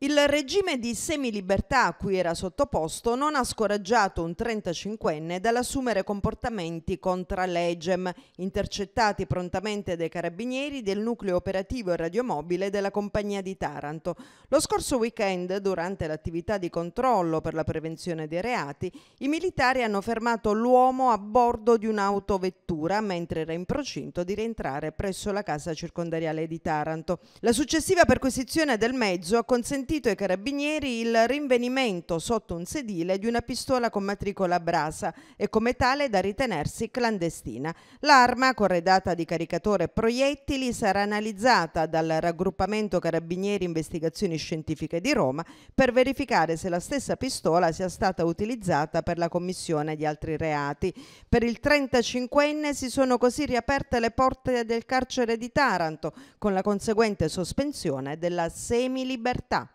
Il regime di semilibertà a cui era sottoposto non ha scoraggiato un 35enne dall'assumere comportamenti contra legem, intercettati prontamente dai carabinieri del nucleo operativo e radiomobile della compagnia di Taranto. Lo scorso weekend, durante l'attività di controllo per la prevenzione dei reati, i militari hanno fermato l'uomo a bordo di un'autovettura mentre era in procinto di rientrare presso la casa circondariale di Taranto. La successiva perquisizione del mezzo ha consentito consentito ai carabinieri il rinvenimento sotto un sedile di una pistola con matricola brasa e come tale da ritenersi clandestina. L'arma, corredata di caricatore proiettili, sarà analizzata dal raggruppamento Carabinieri Investigazioni Scientifiche di Roma per verificare se la stessa pistola sia stata utilizzata per la commissione di altri reati. Per il 35enne si sono così riaperte le porte del carcere di Taranto con la conseguente sospensione della semilibertà.